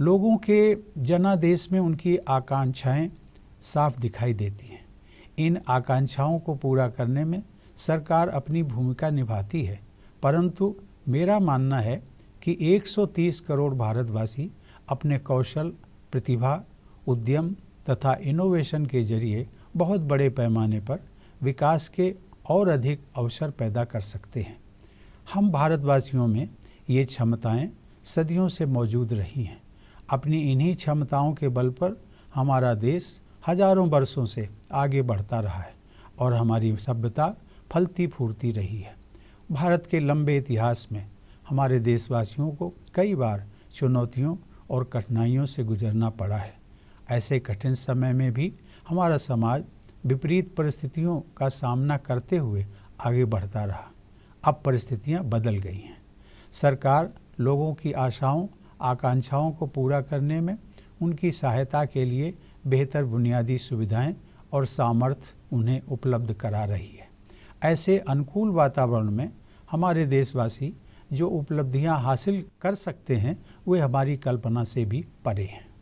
लोगों के जनादेश में उनकी आकांक्षाएं साफ दिखाई देती हैं इन आकांक्षाओं को पूरा करने में सरकार अपनी भूमिका निभाती है परंतु मेरा मानना है कि 130 करोड़ भारतवासी अपने कौशल प्रतिभा उद्यम तथा इनोवेशन के जरिए बहुत बड़े पैमाने पर विकास के और अधिक अवसर पैदा कर सकते हैं हम भारतवासियों में ये क्षमताएं सदियों से मौजूद रही हैं अपनी इन्हीं क्षमताओं के बल पर हमारा देश हजारों वर्षों से आगे बढ़ता रहा है और हमारी सभ्यता फलती फूरती रही है भारत के लंबे इतिहास में हमारे देशवासियों को कई बार चुनौतियों और कठिनाइयों से गुजरना पड़ा है ऐसे कठिन समय में भी हमारा समाज विपरीत परिस्थितियों का सामना करते हुए आगे बढ़ता रहा अब परिस्थितियां बदल गई हैं सरकार लोगों की आशाओं आकांक्षाओं को पूरा करने में उनकी सहायता के लिए बेहतर बुनियादी सुविधाएं और सामर्थ्य उन्हें उपलब्ध करा रही है ऐसे अनुकूल वातावरण में हमारे देशवासी जो उपलब्धियां हासिल कर सकते हैं वे हमारी कल्पना से भी परे हैं